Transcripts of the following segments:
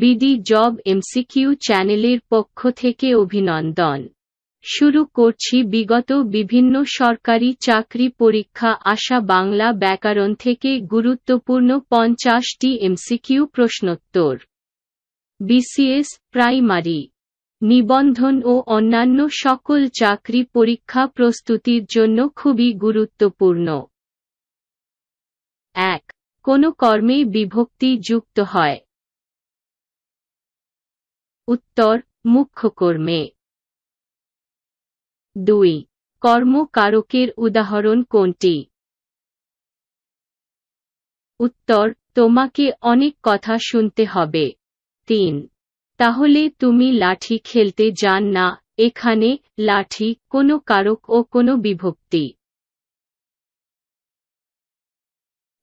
BD job MCQ চ্যানেলের পক্ষ থেকে অভিনন্দন শুরু করছি বিগত বিভিন্ন সরকারি চাকরি পরীক্ষা আসা বাংলা ব্যাকরণ থেকে গুরুত্বপূর্ণ পঞ্চাশটি এমসিকিউ প্রশ্নোত্তর বিসিএস প্রাইমারি নিবন্ধন ও অন্যান্য সকল চাকরি পরীক্ষা প্রস্তুতির জন্য খুবই গুরুত্বপূর্ণ এক কোন কর্মে বিভক্তি যুক্ত হয় উত্তর মুখ্যকর্মে দুই কর্মকারকের উদাহরণ কোনটি উত্তর তোমাকে অনেক কথা শুনতে হবে তিন তাহলে তুমি লাঠি খেলতে যান না এখানে লাঠি কোনো কারক ও কোনো বিভক্তি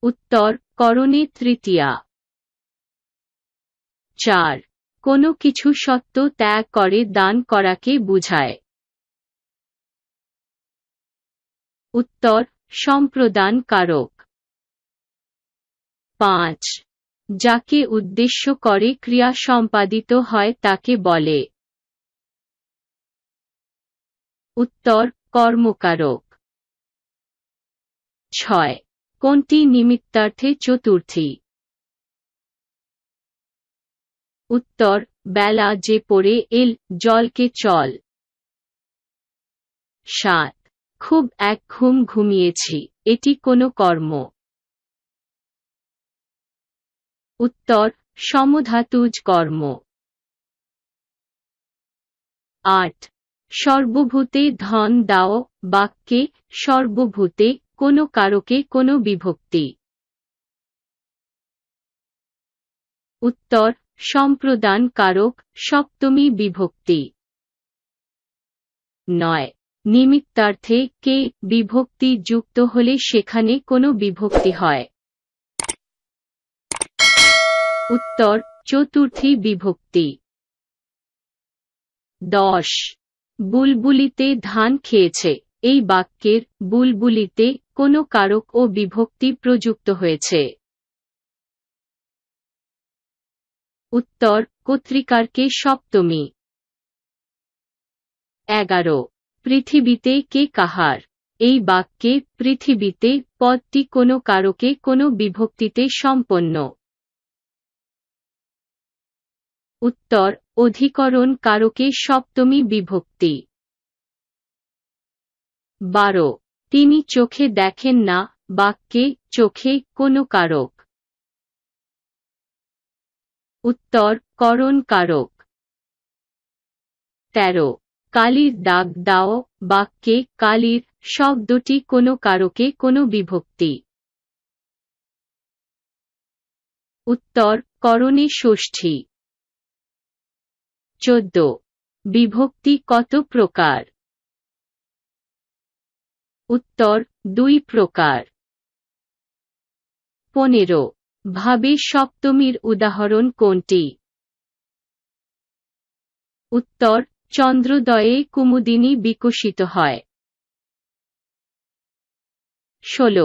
উত্তর করণে তৃতীয়া চার কোনো কিছু সত্য ত্যাগ করে দান করাকে বুঝায় উত্তর সম্প্রদান কারক পাঁচ যাকে উদ্দেশ্য করে ক্রিয়া সম্পাদিত হয় তাকে বলে উত্তর কর্মকারক ছয় কোনটি নিমিত্তার্থে চতুর্থী উত্তর বেলা যে পড়ে এল জলকে চল সাত খুব এক ঘুম ঘুমিয়েছি এটি কোনো কর্ম উত্তর সমধাতুজ কর্ম আট সর্বভূতে ধন দাও বাক্যে সর্বভূতে কোনো কারকে কোনো বিভক্তি উত্তর সম্প্রদান কারক সপ্তমী বিভক্তি নয় নিমিত্তার্থে কে বিভক্তি যুক্ত হলে সেখানে কোনো বিভক্তি হয় উত্তর চতুর্থী বিভক্তি দশ বুলবুলিতে ধান খেয়েছে এই বাক্যের বুলবুলিতে কোনো কারক ও বিভক্তি প্রযুক্ত হয়েছে উত্তর কে সপ্তমী এগারো পৃথিবীতে কে কাহার এই বাক্যে পৃথিবীতে পদটি কোনো কারকে কোনো বিভক্তিতে সম্পন্ন উত্তর অধিকরণ কারকে সপ্তমী বিভক্তি বারো তিনি চোখে দেখেন না বাক্যে চোখে কোনো কারক উত্তর করণ কারক তেরো কালির দাগ দাও বাক্যে কালির শব্দটি কোনো কারকে কোনো বিভক্তি উত্তর করণে ষষ্ঠী চোদ্দ বিভক্তি কত প্রকার উত্তর দুই প্রকার পনেরো ভাবে সপ্তমীর উদাহরণ কোনটি উত্তর চন্দ্রদয়ে কুমুদিনী বিকশিত হয় ষোল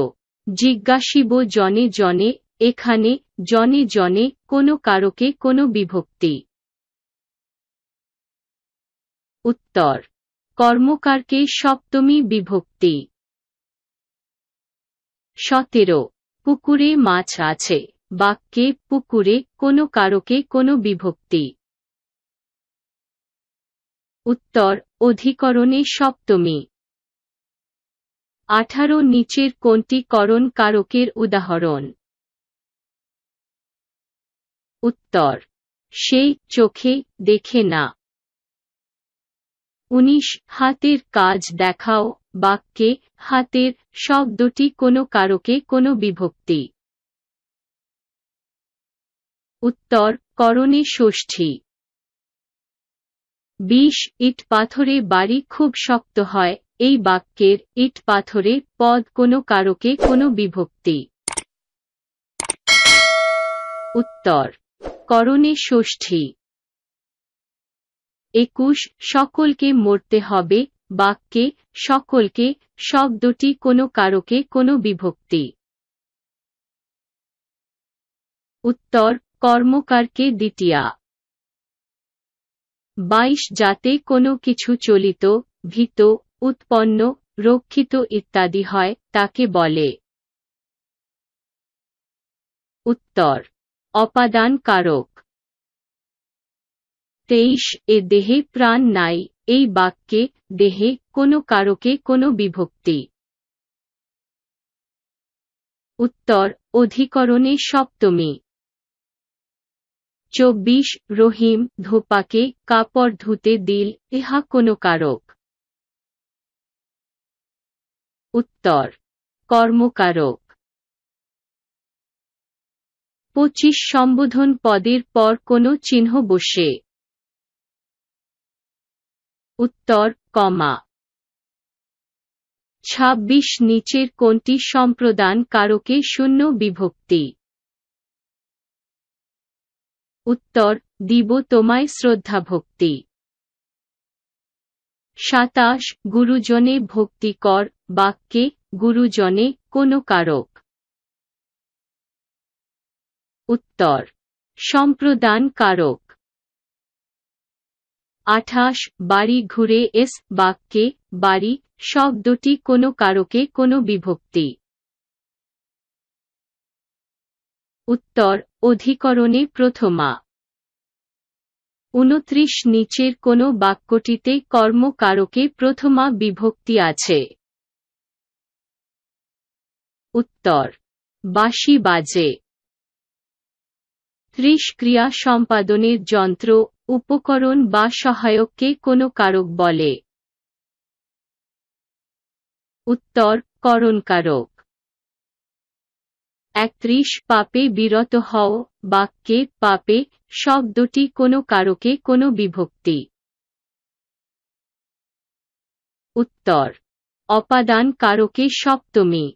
জিজ্ঞাসিব জনে জনে এখানে জনে জনে কোনো কারকে কোনো বিভক্তি উত্তর কর্মকারকে সপ্তমী বিভক্তি সতেরো পুকুরে মাছ আছে বাক্যে পুকুরে কোনো কারকে কোনো বিভক্তি উত্তর অধিকরণে সপ্তমী আঠারো নিচের কোনটি করণ কারকের উদাহরণ উত্তর সেই চোখে দেখে না উনিশ হাতের কাজ দেখাও বাক্যে হাতের শব্দটি কোনো কারকে কোনো বিভক্তি উত্তর করণে ষষ্ঠী বিশ ইট পাথরে বাড়ি খুব শক্ত হয় এই বাক্যের ইট পাথরে পদ কোনো কারকে কোনো বিভক্তি উত্তর করণে ষষ্ঠী একুশ সকলকে মরতে হবে বাক্যে সকলকে শব্দটি কোনো কারকে কোনো বিভক্তি উত্তর কর্মকারকে দ্বিতীয়া বাইশ যাতে কোনো কিছু চলিত ভীত উৎপন্ন রক্ষিত ইত্যাদি হয় তাকে বলে উত্তর অপাদান কারক তেইশ এ দেহে প্রাণ নাই এই বাক্যে দেহে কোনো কারকে কোনো বিভক্তি উত্তর অধিকরণে সপ্তমী চব্বিশ রহিম ধোপাকে কাপড় ধুতে দিল ইহা কোনো কারক উত্তর কর্মকারক পঁচিশ সম্বোধন পদের পর কোনো চিহ্ন বসে উত্তর কমা ছাব্বিশ নিচের কোনটি সম্প্রদান কারকে শূন্য বিভক্তি উত্তর দিব তোমায় শ্রদ্ধাভক্তি সাতাশ গুরুজনে ভক্তিকর বাক্যে গুরুজনে কোনো কারক উত্তর সম্প্রদান কারক আঠাশ বাড়ি ঘুরে এস বাক্যে বাড়ি শব্দটি কোনো কারকে কোনো বিভক্তি উত্তর অধিকরণে প্রথমা উনত্রিশ নিচের কোনো বাক্যটিতে কর্মকারকে প্রথমা বিভক্তি আছে উত্তর বাসি বাজে ত্রিশ ক্রিয়া সম্পাদনের যন্ত্র উপকরণ বা সহায়ককে কোনো কারক বলে উত্তর কারক একত্রিশ পাপে বিরত হও বাক্যে পাপে শব্দটি কোনো কারকে কোনো বিভক্তি উত্তর অপাদান কারকে সপ্তমী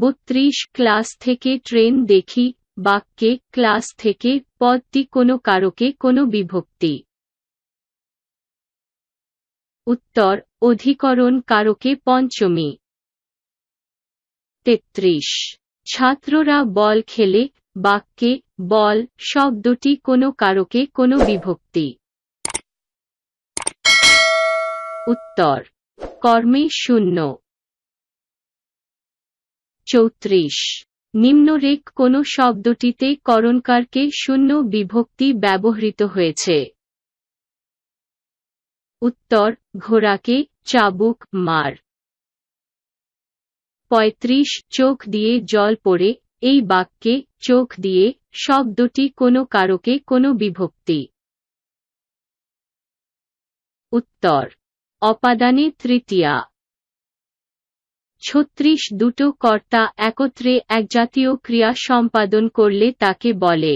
বত্রিশ ক্লাস থেকে ট্রেন দেখি বাক্যে ক্লাস থেকে পদটি কোনো কারকে কোনো বিভক্তি উত্তর অধিকরণ কারকে পঞ্চমী তেত্রিশ ছাত্ররা বল খেলে বাক্যে বল শব্দটি কোনো কারকে কোনো বিভক্তি উত্তর কর্মে শূন্য চৌত্রিশ নিম্নরেক কোন শব্দটিতে করণকারকে শূন্য বিভক্তি ব্যবহৃত হয়েছে উত্তর ঘোড়াকে চাবুক মার পঁয়ত্রিশ চোখ দিয়ে জল পড়ে এই বাক্যে চোখ দিয়ে শব্দটি কোনো কারকে কোনো বিভক্তি উত্তর অপাদানে তৃতীয়া ছত্রিশ দুটো কর্তা একত্রে একজাতীয় ক্রিয়া সম্পাদন করলে তাকে বলে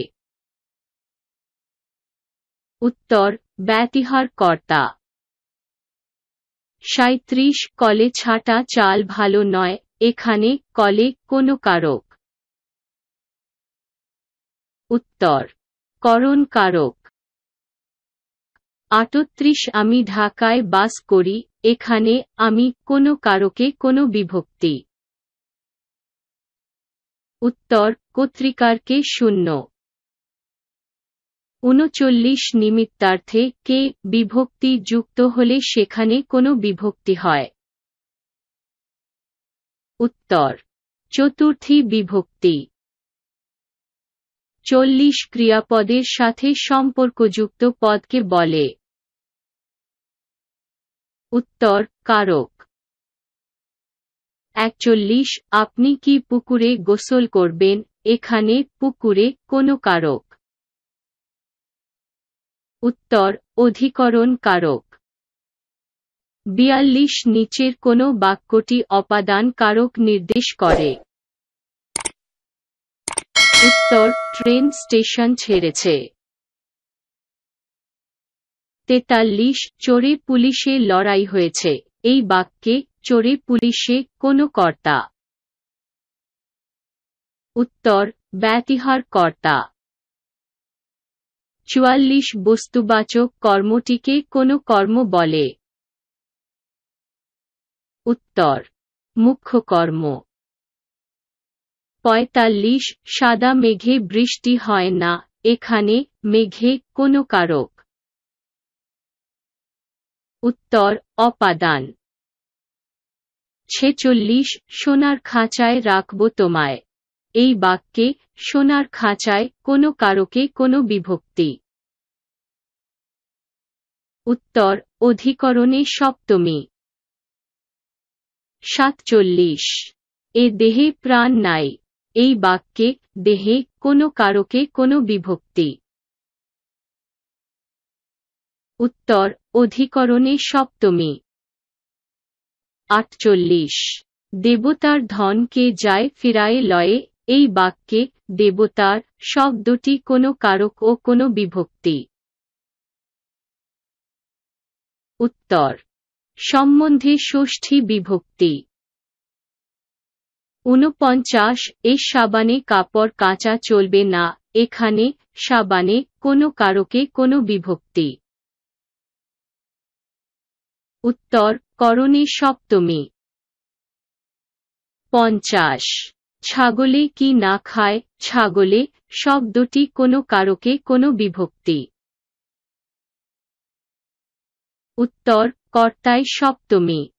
উত্তর ব্যতিহার কর্তা সাঁত্রিশ কলে ছাটা চাল ভালো নয় এখানে কলে কোন কারক উত্তর করণ কারক আটত্রিশ আমি ঢাকায় বাস করি এখানে আমি কোনো কারকে কোনো বিভক্তি উত্তর কর্তৃকারকে শূন্য উনচল্লিশ নিমিত্তার্থে কে বিভক্তি যুক্ত হলে সেখানে কোনো বিভক্তি হয় উত্তর চতুর্থী বিভক্তি চল্লিশ ক্রিয়াপদের সাথে সম্পর্কযুক্ত পদকে বলে উত্তর কারক একচল্লিশ আপনি কি পুকুরে গোসল করবেন এখানে পুকুরে কোনো কারক উত্তর অধিকরণ কারক বিয়াল্লিশ নিচের কোনো বাক্যটি অপাদান কারক নির্দেশ করে উত্তর ট্রেন স্টেশন ছেড়েছে তেতাল্লিশ চোরে পুলিশে লড়াই হয়েছে এই বাক্যে চোরে পুলিশে কোনো কর্তা উত্তর ব্যতিহার কর্তা চুয়াল্লিশ বস্তুবাচক কর্মটিকে কোনো কর্ম বলে উত্তর মুখ্য কর্ম পঁয়তাল্লিশ সাদা মেঘে বৃষ্টি হয় না এখানে মেঘে কোনো কারক উত্তর অপাদান ছেচল্লিশ সোনার খাঁচায় রাখব তোমায় এই বাক্যে সোনার খাঁচায় কোনো কারকে কোনো বিভক্তি উত্তর অধিকরণে সপ্তমী সাতচল্লিশ এ দেহে প্রাণ নাই এই বাক্যে দেহে কোনো কারকে কোনো বিভক্তি উত্তর অধিকরণে সপ্তমী আটচল্লিশ দেবতার ধনকে যায় ফিরায় লয়ে এই বাক্যে দেবতার শব্দটি কোনো কারক ও কোনো বিভক্তি উত্তর সম্বন্ধে ষষ্ঠী বিভক্তি ঊনপঞ্চাশ এ সাবানে কাপড় কাঁচা চলবে না এখানে সাবানে কোনো কারকে কোনো বিভক্তি উত্তর করণী সপ্তমী পঞ্চাশ ছাগলে কি না খায় ছাগলে শব্দটি কোনো কারকে কোনো বিভক্তি উত্তর কর্তায় সপ্তমী